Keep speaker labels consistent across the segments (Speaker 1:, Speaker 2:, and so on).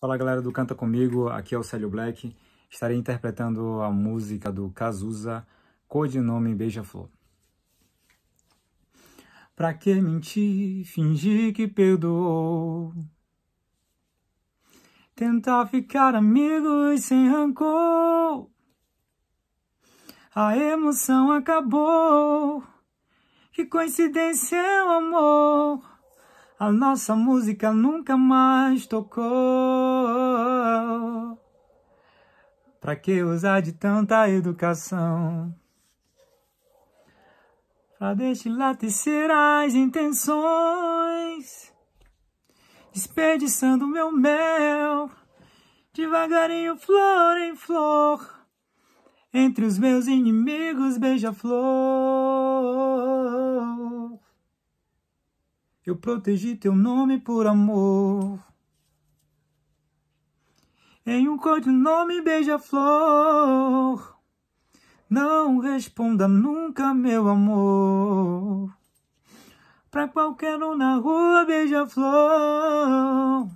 Speaker 1: Fala galera do Canta Comigo, aqui é o Célio Black. Estarei interpretando a música do Cazuza, Codinome Beija-Flor.
Speaker 2: Pra que mentir, fingir que perdoou? Tentar ficar amigos sem rancor. A emoção acabou. Que coincidência é o amor a nossa música nunca mais tocou. Pra que usar de tanta educação? Pra destilatecer as intenções, desperdiçando meu mel, devagarinho flor em flor, entre os meus inimigos beija-flor. Eu protegi teu nome por amor. Em um codinome beija-flor. Não responda nunca, meu amor. Pra qualquer um na rua, beija-flor.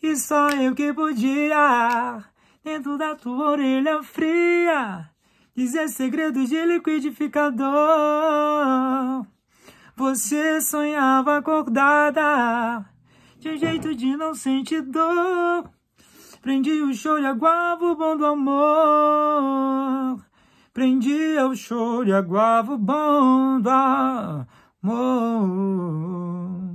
Speaker 2: E só eu que podia, dentro da tua orelha fria, dizer segredos de liquidificador você sonhava acordada, tinha jeito de não sentir dor. Prendi o choro e aguava o bom do amor. Prendi o choro e aguava o bom do amor.